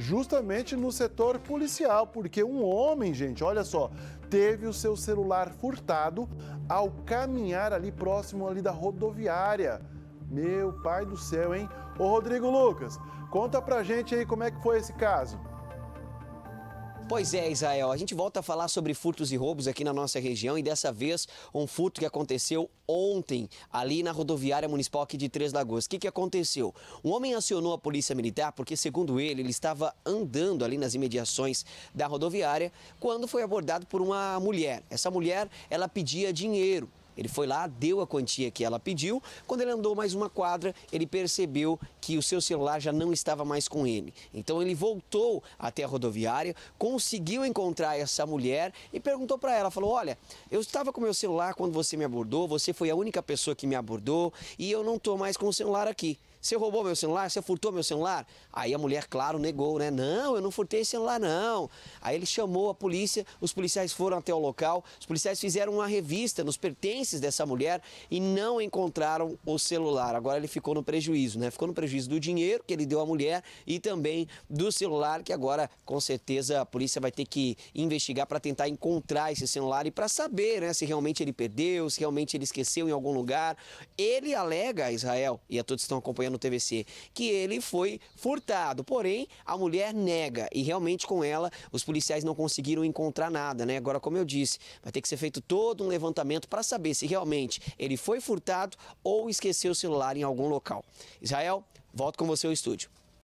justamente no setor policial, porque um homem, gente, olha só, teve o seu celular furtado ao caminhar ali próximo ali da rodoviária. Meu pai do céu, hein? Ô Rodrigo Lucas, conta pra gente aí como é que foi esse caso. Pois é, Israel, a gente volta a falar sobre furtos e roubos aqui na nossa região e dessa vez um furto que aconteceu ontem ali na rodoviária municipal aqui de Três Lagoas. O que, que aconteceu? Um homem acionou a polícia militar porque, segundo ele, ele estava andando ali nas imediações da rodoviária quando foi abordado por uma mulher. Essa mulher, ela pedia dinheiro ele foi lá, deu a quantia que ela pediu. Quando ele andou mais uma quadra, ele percebeu que o seu celular já não estava mais com ele. Então ele voltou até a rodoviária, conseguiu encontrar essa mulher e perguntou para ela, falou: "Olha, eu estava com meu celular quando você me abordou, você foi a única pessoa que me abordou e eu não estou mais com o celular aqui. Você roubou meu celular? Você furtou meu celular? Aí a mulher, claro, negou, né? Não, eu não furtei esse celular, não. Aí ele chamou a polícia, os policiais foram até o local, os policiais fizeram uma revista nos pertences dessa mulher e não encontraram o celular. Agora ele ficou no prejuízo, né? Ficou no prejuízo do dinheiro que ele deu à mulher e também do celular, que agora com certeza a polícia vai ter que investigar para tentar encontrar esse celular e para saber, né, se realmente ele perdeu, se realmente ele esqueceu em algum lugar. Ele alega, Israel, e a é todos estão acompanhando no TVC, que ele foi furtado. Porém, a mulher nega e realmente com ela os policiais não conseguiram encontrar nada, né? Agora, como eu disse, vai ter que ser feito todo um levantamento para saber se realmente ele foi furtado ou esqueceu o celular em algum local. Israel, volto com você ao estúdio.